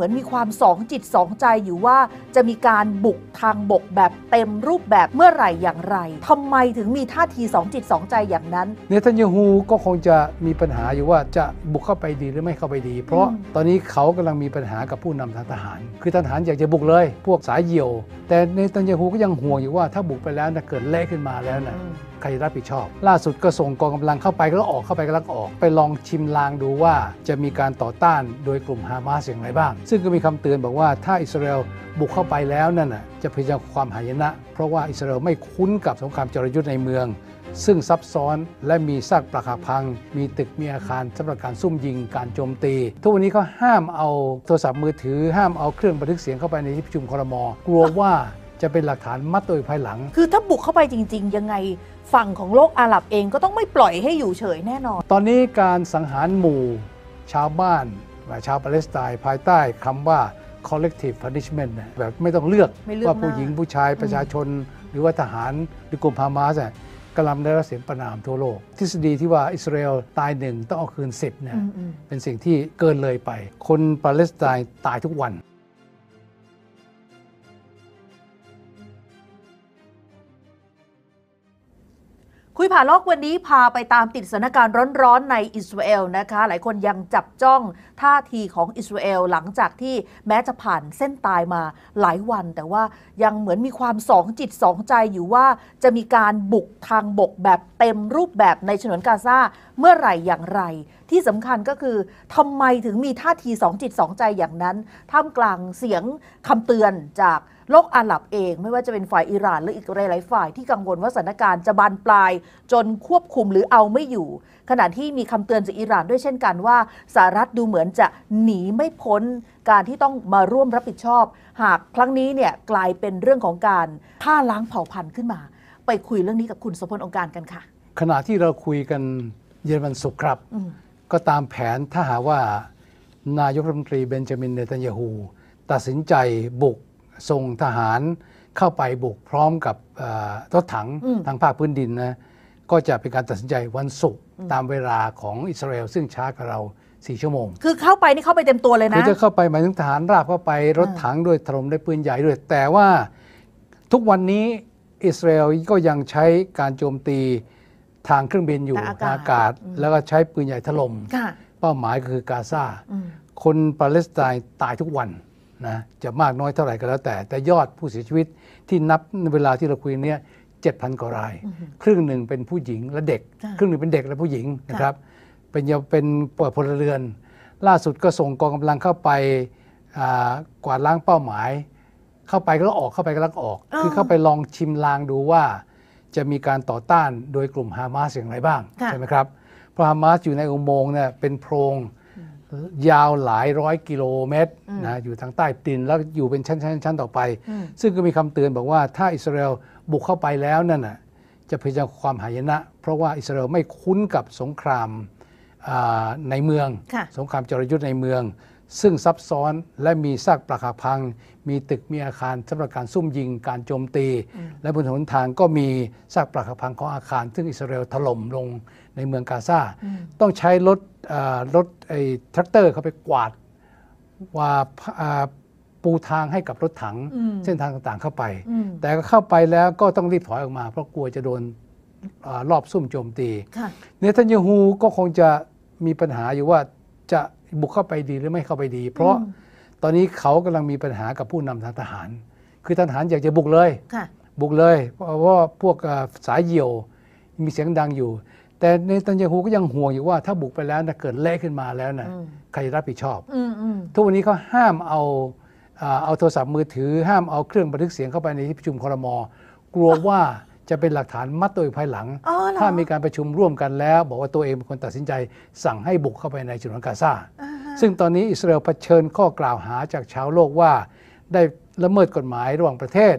มือนมีความสองจิตสองใจอยู่ว่า จะมีการบุกทางบกแบบเต็มรูปแบบเมื่อไหร่ อย่างไร ทำไมถึงมีท่าทีสองจิตสองใจอย่างนั้น เนทันยาฮูก็คงจะมีปัญหาอยู่ว่าจะบุกเข้าไปดีหรือไม่เข้าไปดี เพราะตอนนี้เขากำลังมีปัญหากับผู้นำทางทหาร คือทหารอยากจะบุกเลย พวกสายเหี่ยว แต่เนทันยาฮูก็ยังห่วงอยู่ว่าถ้าบุกไปแล้วนะเกิดเละขึ้นมาแล้วนะใครรับผิดชอบ ล่าสุดก็ส่งกองกำลังเข้าไปแล้วออกเข้าไปก็ลักออก ไปลองชิมลางดูว่าจะมีการต่อต้านโดยกลุ่มฮามาสอย่างไรบ้าง ซึ่งก็มีคำเตือนบอกว่าถ้าอิสราเอลบุกเข้าไปแล้วนั่นน่ะจะเป็นความหายนะ เพราะว่าอิสราเอลไม่คุ้นกับสงครามจรยุทธ์ในเมือง ซึ่งซับซ้อนและมีซากปรักหักพัง มีตึกมีอาคารสำหรับการซุ่มยิงการโจมตี ทุกวันนี้เขาห้ามเอาโทรศัพท์มือถือห้ามเอาเครื่องบันทึกเสียงเข้าไปในที่ประชุมครมกลัวว่าจะเป็นหลักฐานมัดตัวภายหลัง คือถ้าบุกเข้าไปจริงๆยังไงฝั่งของโลกอาหรับเองก็ต้องไม่ปล่อยให้อยู่เฉยแน่นอน ตอนนี้การสังหารหมู่ชาวบ้านและชาวปาเลสไตน์ภายใต้คำว่า collective punishment แบบไม่ต้องเลือกว่าผู้หญิงผู้ชาย ประชาชน หรือว่าทหารหรือกลุ่มฮามาสกำลังได้รับเสียงประนามทั่วโลกทฤษฎีที่ว่าอิสราเอลตายหนึ่งต้องเอาคืนสิบเนี่ยเป็นสิ่งที่เกินเลยไป คนปาเลสไตน์ตายทุกวันคุยผ่าลอกวันนี้พาไปตามติดสถานการณ์ร้อนๆในอิสราเอลนะคะ หลายคนยังจับจ้องท่าทีของอิสราเอลหลังจากที่แม้จะผ่านเส้นตายมาหลายวัน แต่ว่ายังเหมือนมีความสองจิตสองใจอยู่ว่าจะมีการบุกทางบกแบบเต็มรูปแบบในฉนวนกาซาเมื่อไหร่อย่างไร ที่สำคัญก็คือทำไมถึงมีท่าทีสองจิตสองใจอย่างนั้น ท่ามกลางเสียงคำเตือนจากโลกอาหรับเอง ไม่ว่าจะเป็นฝ่ายอิหร่านหรืออีกหลายๆฝ่ายที่กังวลว่าสถานการณ์จะบานปลายจนควบคุมหรือเอาไม่อยู่ ขณะที่มีคำเตือนจากอิหร่านด้วยเช่นกันว่าสหรัฐดูเหมือนจะหนีไม่พ้นการที่ต้องมาร่วมรับผิดชอบ หากครั้งนี้เนี่ย กลายเป็นเรื่องของการฆ่าล้างเผ่าพันธุ์ขึ้นมา ไปคุยเรื่องนี้กับคุณสมพลองค์การกันค่ะ ขณะที่เราคุยกันเย็นวันศุกร์ครับก็ตามแผนถ้าหาว่า นายกรัฐมนตรีเบนจามินเนตันยาฮูตัดสินใจบุกส่งทหารเข้าไปบุกพร้อมกับรถถังทางภาคพื้นดินนะก็จะเป็นการตัดสินใจวันศุกร์ตามเวลาของอิสราเอลซึ่งช้ากว่าเราสี่ชั่วโมง คือเข้าไปนี่เข้าไปเต็มตัวเลยนะคือจะเข้าไปหมายถึงทหารราบเข้าไปรถถังด้วยถล่มด้วยปืนใหญ่ด้วย แต่ว่าทุกวันนี้อิสราเอลก็ยังใช้การโจมตีทางเครื่องบินอยู่อากาศ แล้วก็ใช้ปืนใหญ่ถล่มเป้าหมายก็คือกาซาคนปาเลสไตน์ตายทุกวันนะจะมากน้อยเท่าไหร่ก็แล้วแต่ แต่ยอดผู้เสียชีวิตที่นับเวลาที่เราคุยเนี้ยเจ็ดพันกว่าราย ครึ่งหนึ่งเป็นผู้หญิงและเด็ก ครึ่งหนึ่งเป็นเด็กและผู้หญิงนะครับ เป็นเป็นพลเรือน ล่าสุดก็ส่งกองกำลังเข้าไปกวาดล้างเป้าหมาย เข้าไปก็ออกเข้าไปก็ลักออก คือเข้าไปลองชิมลางดูว่า จะมีการต่อต้านโดยกลุ่มฮามาสอย่างไรบ้างใช่ไหมครับเพราะฮามาสอยู่ในอุโมงค์เนี่ยเป็นโพรงยาวหลายร้อยกิโลเมตรนะอยู่ทางใต้ตินแล้วอยู่เป็นชั้นชั้นชั้นต่อไป ซึ่งก็มีคำเตือน บอกว่าถ้าอิสราเอลบุกเข้าไปแล้วนั่นน่ะจะเผชิญความหายนะ เพราะว่าอิสราเอลไม่คุ้นกับสงครามในเมือง สงครามจรยุทธ์ในเมือง ซึ่งซับซ้อนและมีซากปรักหักพัง มีตึกมีอาคารสำหรับการซุ่มยิงการโจมตี และบนนนทางก็มีซากปรักหักพังของอาคาร ซึ่งอิสราเอลถล่มลงในเมืองกาซาต้องใช้รถรถไอ้แทรกเตอร์ เข้าไปกวาดว่าปูทางให้กับรถถังเส้นทางต่างๆเข้าไป แต่ก็เข้าไปแล้วก็ต้องรีบถอยออกมา เพราะกลัวจะโดนรอบซุ่มโจมตีเนทันยาฮูก็คงจะมีปัญหาอยู่ว่าจะบุกเข้าไปดีหรือไม่เข้าไปดี เพราะตอนนี้เขากำลังมีปัญหากับผู้นำทางทหาร คือทหารอยากจะบุกเลยบุกเลย เพราะว่าพวกสายเหี่ยวมีเสียงดังอยู่แต่ในตันยาฮูก็ยังห่วงอยู่ว่า ถ้าบุกไปแล้วนะเกิดเละขึ้นมาแล้วนะใครจะรับผิดชอบ ทุกวันนี้เขาห้ามเอาเอาโทรศัพท์มือถือ ห้ามเอาเครื่องบันทึกเสียงเข้าไปในที่ประชุมคอรมอกลัวว่าจะเป็นหลักฐานมัดตัวภายหลังถ้ามีการประชุมร่วมกันแล้ว บอกว่าตัวเองเป็นคนตัดสินใจสั่งให้บุกเข้าไปในฉนวนกาซาซึ่งตอนนี้อิสราเอลเผชิญข้อกล่าวหาจากชาวโลกว่าได้ละเมิดกฎหมายระหว่างประเทศ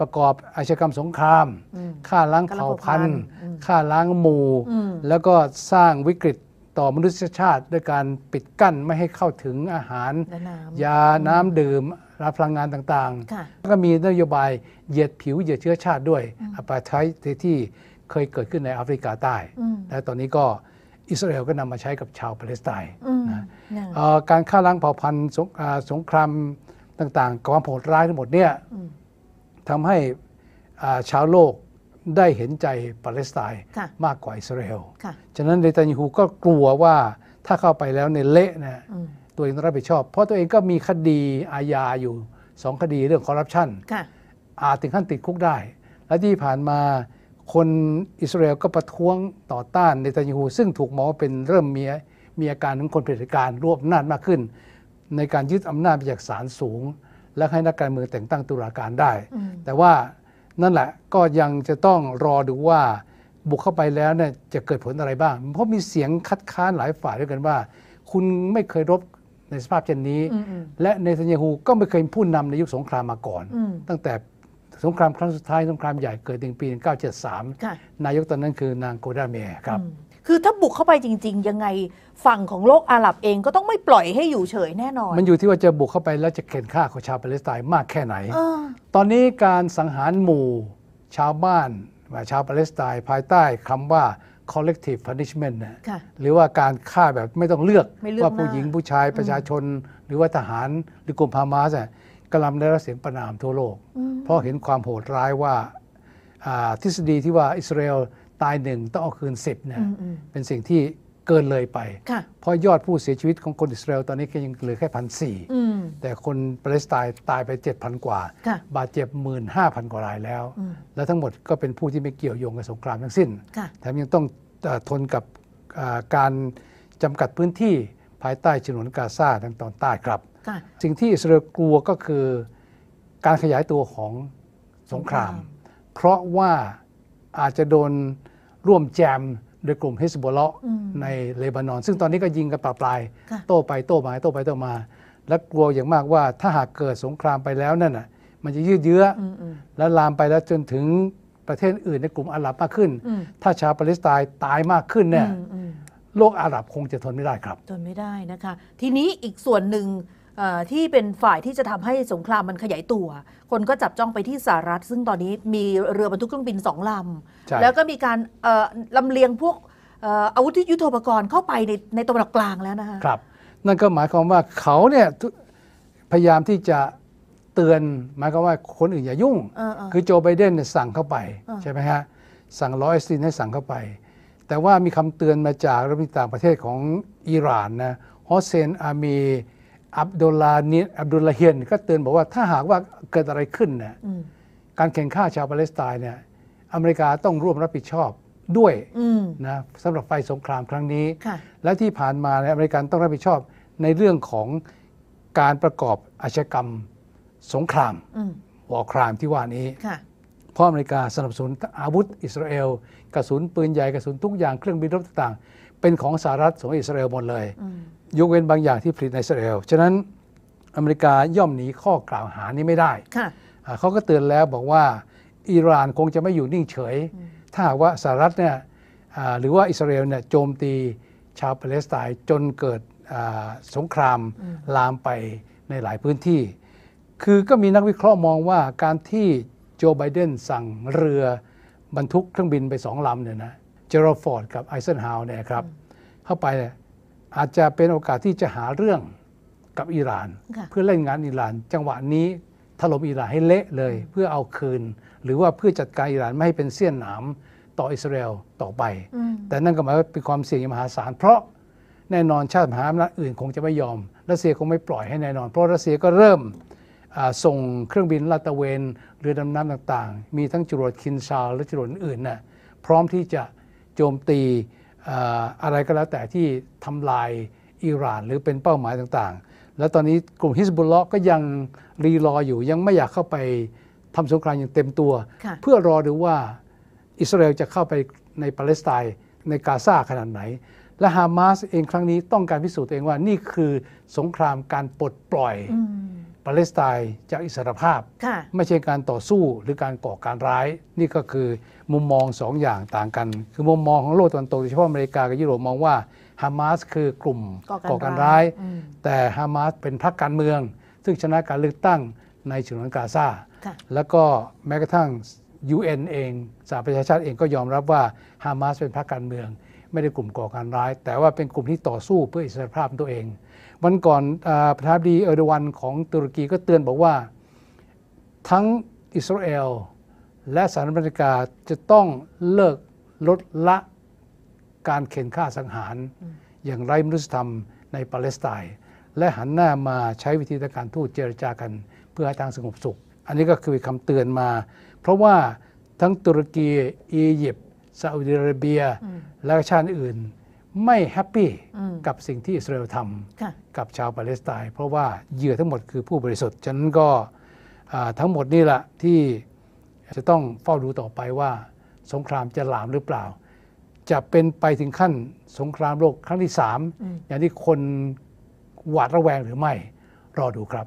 ประกอบอาชญากรรมสงคราม ฆ่าล้างเผ่าพันธุ์ ฆ่าล้างหมู่ แล้วก็สร้างวิกฤตต่อมนุษยชาติด้วยการปิดกั้นไม่ให้เข้าถึงอาหาร ยา น้ำดื่มรับพลังงานต่างๆ แล้วก็มีนโยบายเหยียดผิวเหยียดเชื้อชาติด้วยอปาไทที่เคยเกิดขึ้นในแอฟริกาใต้และตอนนี้ก็อิสราเอลก็นำมาใช้กับชาวปาเลสไตน์นะการฆ่าล้างเผ่าพันธุ์สงครามต่างๆความโหดร้ายทั้งหมดเนี่ยทำให้ชาวโลกได้เห็นใจปาเลสไตน์มากกว่าอิสราเอลฉะนั้นเนตันยูฮูก็กลัวว่าถ้าเข้าไปแล้วในเละนะตัวเองต้องรับผิดชอบเพราะตัวเองก็มีคดีอาญาอยู่สองคดีเรื่องคอร์รัปชันอาจถึงขั้นติดคุกได้ และที่ผ่านมาคนอิสราเอลก็ประท้วงต่อต้านเนตันยูฮูซึ่งถูกมองว่าเป็นเริ่มมีมีอาการของคนเผด็จการรวบอำนาจมากขึ้นในการยึดอำนาจไปจากศาลสูง และให้นักการเมืองแต่งตั้งตุลาการได้ แต่ว่านั่นแหละก็ยังจะต้องรอดูว่าบุกเข้าไปแล้วเนี่ยจะเกิดผลอะไรบ้าง เพราะมีเสียงคัดค้านหลายฝ่ายด้วยกันว่า คุณไม่เคยรบในสภาพเช่นนี้ และในสัญญาฮูก็ไม่เคยพูดนำในยุคสงครามมาก่อน ตั้งแต่สงครามครั้งสุดท้ายสงครามใหญ่เกิดถึงปี 1973 นายกตอนนั้นคือนางโกดาเมียครับคือถ้าบุกเข้าไปจริงๆ ยังไงฝั่งของโลกอาหรับเองก็ต้องไม่ปล่อยให้อยู่เฉยแน่นอน มันอยู่ที่ว่าจะบุกเข้าไปแล้วจะเข็นฆ่าของชาวปาเลสไตน์มากแค่ไหนอตอนนี้การสังหารหมู่ชาวบ้าน ชาวปาเลสไตน์ภายใต้คำว่า collective punishment นะหรือว่าการฆ่าแบบไม่ต้องเลือกว่าผู้หญิงผู้ชายประชาชนหรือว่าทหารหรือกลุ่มฮามาสกำลังได้รับเสียงประนามทั่วโลก เพราะเห็นความโหดร้ายว่าทฤษฎีที่ว่าอิสราเอลตายหนึ่งต้องเอาคืนสิบนะเป็นสิ่งที่เกินเลยไปเพราะยอดผู้เสียชีวิตของคนอิสราเอลตอนนี้ ก็ยังเหลือแค่พันสี่แต่คนปาเลสไตน์ตายไปเจ็ดพันกว่าบาดเจ็บหหมื่น้าพันกว่ารายแล้ว และทั้งหมดก็เป็นผู้ที่ไม่เกี่ยวโยงกับสงครามทั้งสิ้นแถมยังต้องทนกับการจำกัดพื้นที่ภายใต้ฉนวนกาซาทางตอนใต้ครับสิ่งที่อิสราเอลกลัวก็คือการขยายตัวของสงครามเพราะว่าอาจจะโดนร่วมแจมโดยกลุ่มฮิสบอลเลาะในเลบานอน ซึ่งตอนนี้ก็ยิงกันปะปลาย โต้ไปโต้มาโต้ไปโต้มา และกลัวอย่างมากว่าถ้าหากเกิดสงครามไปแล้วนั่นน่ะมันจะยืดเยื้อและลามไปแล้วจนถึงประเทศอื่นในกลุ่มอาหรับมากขึ้น ถ้าชาวปาเลสไตน์ตายมากขึ้นเนี่ยโลกอาหรับคงจะทนไม่ได้ครับทนไม่ได้นะคะทีนี้อีกส่วนหนึ่งที่เป็นฝ่ายที่จะทำให้สงครามมันขยายตัว คนก็จับจ้องไปที่สหรัฐ ซึ่งตอนนี้มีเรือบรรทุกเครื่องบินสองลำแล้วก็มีการลำเลียงพวกอาวุธยุโทโธปกรณ์เข้าไปในในตะวันออกกลางแล้วนะคะครับ นั่นก็หมายความว่าเขาเนี่ย พยายามที่จะเตือน หมายความว่าคนอื่นอย่ายุ่งคือโจไบเดนสั่งเข้าไป ใช่ไหมฮะสั่งร้อยสินให้สั่งเข้าไป แต่ว่ามีคำเตือนมาจากรัฐมนตรีต่างประเทศของอิหร่านนะฮอเซนอามีอับดุลลาเนียอับดุลลาเฮียนก็เตือนบอกว่าถ้าหากว่าเกิดอะไรขึ้นนะการแข่งข้าชาวปาเลสไตน์เนี่ยอเมริกาต้องร่วมรับผิดชอบด้วยนะสำหรับไฟสงครามครั้งนี้ และที่ผ่านมาเนี่ยอเมริกันต้องรับผิดชอบในเรื่องของการประกอบอาชญากรรมสงครามวอร์ครามที่ว่านี้ เพราะอเมริกาสนับสนุนอาวุธอิสราเอล กระสุนปืนใหญ่กระสุนทุกอย่างเครื่องบินรบต่างๆเป็นของสหรัฐสงอิสราเอลหมดเลยยกเว้นบางอย่างที่ผลิตในอิสราเอล ฉะนั้นอเมริกาย่อมหนีข้อกล่าวหานี้ไม่ได้ เขาก็เตือนแล้วบอกว่าอิหร่านคงจะไม่อยู่นิ่งเฉย ถ้าหากว่าสหรัฐเนี่ยหรือว่าอิสราเอลเนี่ยโจมตีชาวปาเลสไตน์จนเกิดสงครามลามไปในหลายพื้นที่ คือก็มีนักวิเคราะห์มองว่าการที่โจไบเดนสั่งเรือบรรทุกเครื่องบินไปสองลำเนี่ยนะเจอร์ฟอร์ดกับไอเซนฮาวเนี่ยครับเข้าไปเนี่ยอาจจะเป็นโอกาสที่จะหาเรื่องกับอิหร่าน เพื่อเล่นงานอิหร่าน จังหวะนี้ถล่มอิหร่านให้เละเลย เพื่อเอาคืน หรือว่าเพื่อจัดการอิหร่านไม่ให้เป็นเสี้ยนหนามต่ออิสราเอลต่อไป แต่นั่นก็หมายว่าเป็นความเสี่ยงมหาศาลเพราะแน่นอนชาติมหาอำนาจอื่นคงจะไม่ยอมรัสเซียคงไม่ปล่อยให้แน่นอน เพราะรัสเซียก็เริ่มส่งเครื่องบินลาตะเวนเรือดำน้ำต่าง ๆ มีทั้งจรวดคินซาและจรวดอื่นนะ่ะพร้อมที่จะโจมตีอะไรก็แล้วแต่ที่ทำลายอิหร่านหรือเป็นเป้าหมายต่างๆ แล้วตอนนี้กลุ่มฮิสบุลเลาะก็ยังรีรออยู่ยังไม่อยากเข้าไปทำสงครามอย่างเต็มตัว เพื่อรอดูว่าอิสราเอลจะเข้าไปในปาเลสไตน์ในกาซาขนาดไหน และฮามาสเองครั้งนี้ต้องการพิสูจน์ตัวเองว่านี่คือสงครามการปลดปล่อยอปาเลสไตน์จากอิสรภาพ ไม่ใช่การต่อสู้หรือการก่อการร้ายนี่ก็คือมุมมองสองอย่างต่างกัน คือมุมมองของโลกตะวันตกโดยเฉพาะอเมริกา กับยุโรปมองว่าฮามาสคือกลุ่มก่อการร้าย แต่ฮามาสเป็นพรรคการเมือง ซึ่งชนะการเลือกตั้งในฉนวนกาซาแล้วก็แม้กระทั่ง UN เองสหประชาชาติเองก็ยอมรับว่าฮามาสเป็นพรรคการเมืองไม่ได้กลุ่มก่อการร้าย แต่ว่าเป็นกลุ่มที่ต่อสู้เพื่ออิสรภาพตัวเอง วันก่อนประธานดีเออร์ดวันของตุรกีก็เตือนบอกว่า ทั้งอิสราเอล และสหรัฐอเมริกาจะต้องเลิกลดละการเข็นฆ่าสังหาร อย่างไร้มนุษยธรรมในปาเลสไตน์และหันหน้ามาใช้วิธีการทูตเจรจากัน เพื่อให้ทางสงบสุข อันนี้ก็คือคำเตือนมา เพราะว่าทั้งตุรกีอียิปต์ซาอุดิอาระเบียและชาติอื่น ไม่แฮปปี้กับสิ่งที่อิสราเอลทำกับชาวปาเลสไตน์เพราะว่าเหยื่อทั้งหมดคือผู้บริสุทธิ์ฉะนั้นก็ทั้งหมดนี่แหละ ที่จะต้องเฝ้าดูต่อไปว่า สงครามจะลามหรือเปล่า จะเป็นไปถึงขั้นสงครามโลกครั้งที่สามอย่างที่คนหวาดระแวงหรือไม่รอดูครับ